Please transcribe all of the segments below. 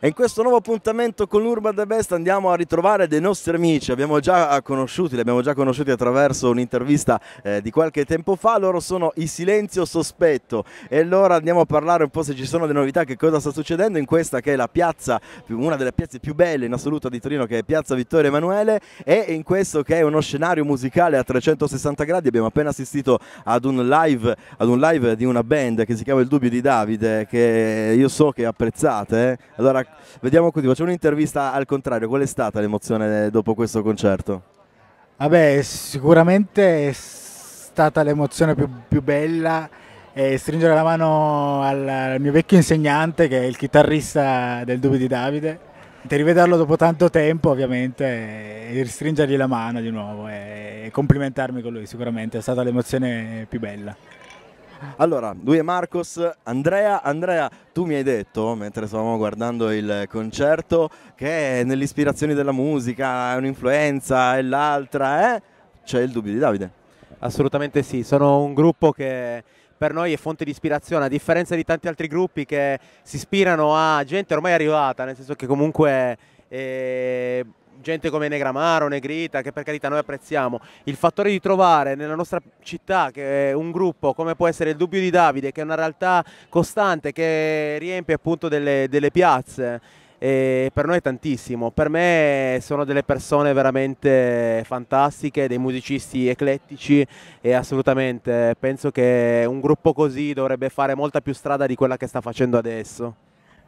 E in questo nuovo appuntamento con l'Urban The Best andiamo a ritrovare dei nostri amici, abbiamo già conosciuti, li abbiamo già conosciuti attraverso un'intervista eh, di qualche tempo fa, loro sono i Silenzio Sospetto e allora andiamo a parlare un po' se ci sono delle novità, che cosa sta succedendo in questa che è la piazza, una delle piazze più belle in assoluto di Torino che è Piazza Vittorio Emanuele e in questo che è uno scenario musicale a 360 gradi, abbiamo appena assistito ad un live, ad un live di una band che si chiama Il Dubbio di Davide che io so che apprezzate, eh? allora Vediamo così, facciamo un'intervista al contrario. Qual è stata l'emozione dopo questo concerto? Vabbè, sicuramente è stata l'emozione più, più bella stringere la mano al, al, mio vecchio insegnante che è il chitarrista del Dubbi di Davide. Di rivederlo dopo tanto tempo ovviamente e stringergli la mano di nuovo e complimentarmi con lui sicuramente è stata l'emozione più bella. Allora, lui è Marcos, Andrea, Andrea, tu mi hai detto mentre stavamo guardando il concerto che nelle ispirazioni della musica è un'influenza e l'altra eh? C'è il dubbio di Davide. Assolutamente sì, sono un gruppo che per noi è fonte di ispirazione, a differenza di tanti altri gruppi che si ispirano a gente ormai arrivata, nel senso che comunque... Eh, gente come Negramaro, Negrita, che per carità noi apprezziamo, il fattore di trovare nella nostra città un gruppo come può essere il Dubbio di Davide, che è una realtà costante, che riempie appunto delle, delle piazze, e per noi è tantissimo, per me sono delle persone veramente fantastiche, dei musicisti eclettici e assolutamente penso che un gruppo così dovrebbe fare molta più strada di quella che sta facendo adesso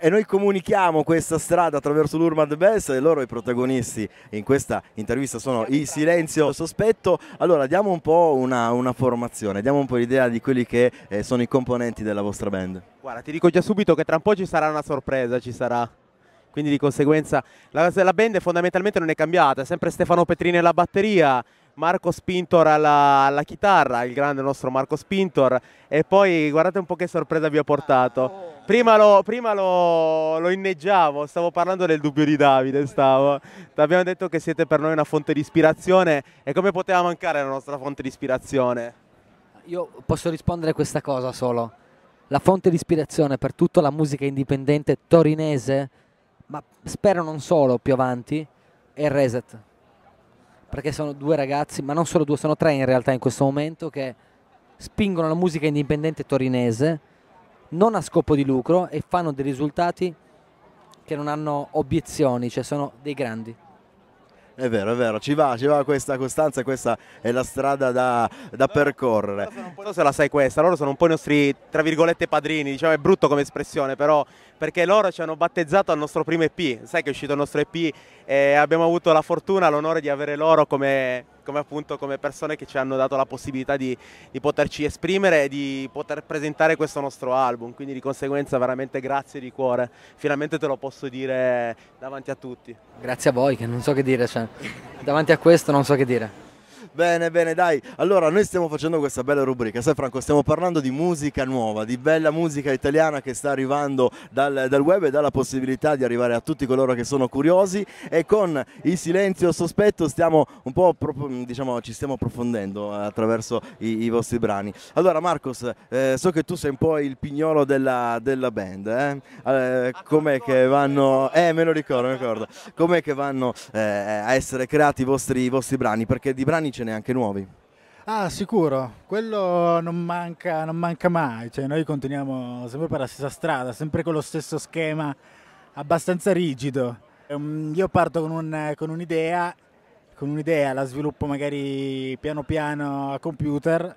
e noi comunichiamo questa strada attraverso l'Urmand Best e loro i protagonisti in questa intervista sono il silenzio sospetto. Allora diamo un po' una, una formazione, diamo un po' l'idea di quelli che eh, sono i componenti della vostra band. Guarda, ti dico già subito che tra un po' ci sarà una sorpresa, ci sarà. Quindi di conseguenza la, la band fondamentalmente non è cambiata, è sempre Stefano Petrini alla batteria, Marco Spintor alla, alla, chitarra, il grande nostro Marco Spintor e poi guardate un po' che sorpresa vi ho portato. Ah. Prima, lo, prima lo, lo, inneggiavo, stavo parlando del dubbio di Davide, stavo. Abbiamo detto che siete per noi una fonte di ispirazione e come poteva mancare la nostra fonte di ispirazione? Io posso rispondere a questa cosa solo. La fonte di ispirazione per tutta la musica indipendente torinese, ma spero non solo più avanti, è Reset perché sono due ragazzi, ma non solo due, sono tre in realtà in questo momento che spingono la musica indipendente torinese non a scopo di lucro e fanno dei risultati che non hanno obiezioni, cioè sono dei grandi. È vero, è vero, ci va, ci va questa costanza e questa è la strada da, da eh, percorrere. Non so se la sai questa, loro sono un po' i nostri, tra virgolette, padrini, diciamo è brutto come espressione, però perché loro ci hanno battezzato al nostro primo EP, sai che è uscito il nostro EP e abbiamo avuto la fortuna, l'onore di avere loro come come appunto come persone che ci hanno dato la possibilità di, di poterci esprimere e di poter presentare questo nostro album, quindi di conseguenza veramente grazie di cuore, finalmente te lo posso dire davanti a tutti. Grazie a voi che non so che dire, cioè, davanti a questo non so che dire. Bene, bene, dai. Allora, noi stiamo facendo questa bella rubrica. Sai Franco, stiamo parlando di musica nuova, di bella musica italiana che sta arrivando dal, dal web e dà la possibilità di arrivare a tutti coloro che sono curiosi e con il silenzio sospetto stiamo un po', diciamo, ci stiamo approfondendo attraverso i, i vostri brani. Allora Marcos, eh, so che tu sei un po' il pignolo della, della band, eh? eh ah, com'è che vanno... Eh, me lo ricordo, me lo ricordo. Com'è che vanno eh, a essere creati i vostri, i vostri brani? Perché di brani ci farcene anche nuovi. Ah, sicuro, quello non manca, non manca mai, cioè, noi continuiamo sempre per la stessa strada, sempre con lo stesso schema abbastanza rigido. Ehm, io parto con, un, con un'idea, con un'idea la sviluppo magari piano piano a computer,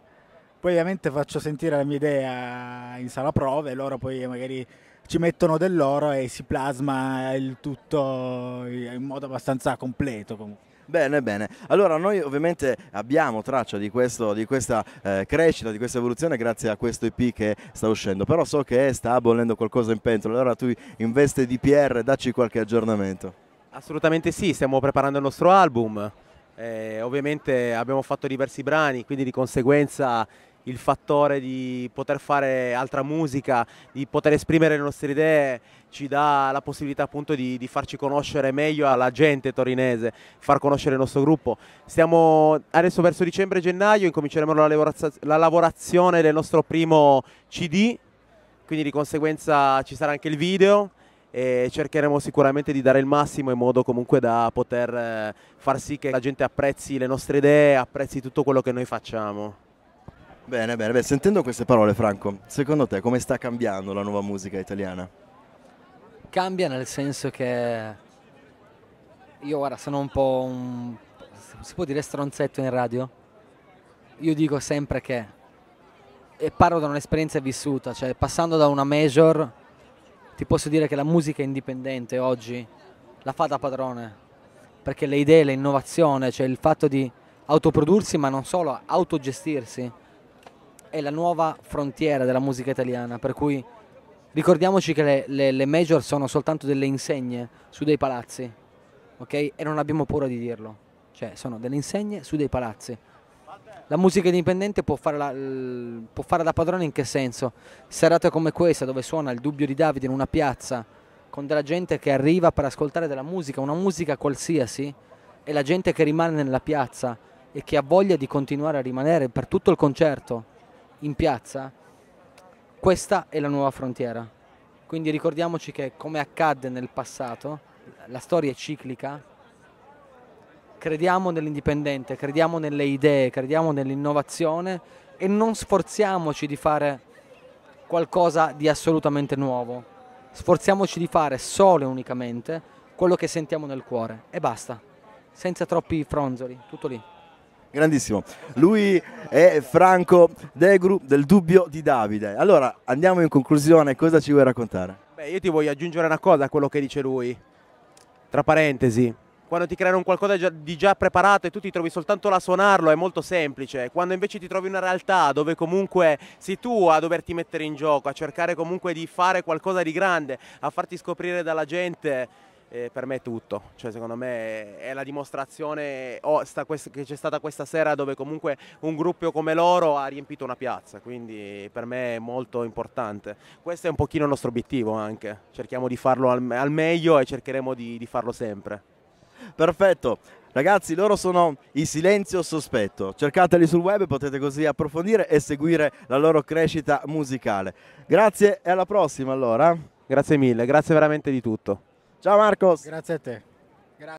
poi ovviamente faccio sentire la mia idea in sala prove, loro poi magari ci mettono del loro e si plasma il tutto in modo abbastanza completo comunque. Bene, bene. Allora noi ovviamente abbiamo traccia di, questo, di questa eh, crescita, di questa evoluzione grazie a questo EP che sta uscendo, però so che sta bollendo qualcosa in pentola, allora tu in veste di PR dacci qualche aggiornamento. Assolutamente sì, stiamo preparando il nostro album, eh, ovviamente abbiamo fatto diversi brani, quindi di conseguenza il fattore di poter fare altra musica, di poter esprimere le nostre idee, ci dà la possibilità appunto di, di, farci conoscere meglio alla gente torinese, far conoscere il nostro gruppo. Stiamo adesso verso dicembre gennaio, incominceremo la lavorazione del nostro primo CD, quindi di conseguenza ci sarà anche il video e cercheremo sicuramente di dare il massimo in modo comunque da poter eh, far sì che la gente apprezzi le nostre idee, apprezzi tutto quello che noi facciamo. Bene, bene, beh, sentendo queste parole Franco, secondo te come sta cambiando la nuova musica italiana? Cambia nel senso che io ora sono un po' un... si può dire stronzetto in radio? Io dico sempre che, e parlo da un'esperienza vissuta, cioè passando da una major ti posso dire che la musica indipendente oggi la fa da padrone, perché le idee, l'innovazione, cioè il fatto di autoprodursi ma non solo, autogestirsi è la nuova frontiera della musica italiana, per cui ricordiamoci che le, le, le major sono soltanto delle insegne su dei palazzi, ok? E non abbiamo paura di dirlo, cioè sono delle insegne su dei palazzi. La musica indipendente può fare, la, può fare da padrone in che senso? Serate come questa dove suona il dubbio di Davide in una piazza con della gente che arriva per ascoltare della musica, una musica qualsiasi, e la gente che rimane nella piazza e che ha voglia di continuare a rimanere per tutto il concerto in piazza, questa è la nuova frontiera. Quindi ricordiamoci che come accadde nel passato, la storia è ciclica, crediamo nell'indipendente, crediamo nelle idee, crediamo nell'innovazione e non sforziamoci di fare qualcosa di assolutamente nuovo. Sforziamoci di fare solo e unicamente quello che sentiamo nel cuore e basta, senza troppi fronzoli, tutto lì grandissimo. Lui è Franco Degru del Dubbio di Davide. Allora, andiamo in conclusione, cosa ci vuoi raccontare? Beh, io ti voglio aggiungere una cosa a quello che dice lui. Tra parentesi, quando ti creano qualcosa di già preparato e tu ti trovi soltanto là a suonarlo è molto semplice, quando invece ti trovi una realtà dove comunque sei tu a doverti mettere in gioco, a cercare comunque di fare qualcosa di grande, a farti scoprire dalla gente, eh, per me è tutto, cioè, secondo me è la dimostrazione oh, sta, che c'è stata questa sera dove comunque un gruppo come loro ha riempito una piazza, quindi per me è molto importante. Questo è un pochino il nostro obiettivo anche, cerchiamo di farlo al, al meglio e cercheremo di, di farlo sempre. Perfetto, Ragazzi, loro sono i Silenzio Sospetto. Cercateli sul web, potete così approfondire e seguire la loro crescita musicale. Grazie e alla prossima allora. Grazie mille, grazie veramente di tutto. Ciao Marcos. Grazie a te.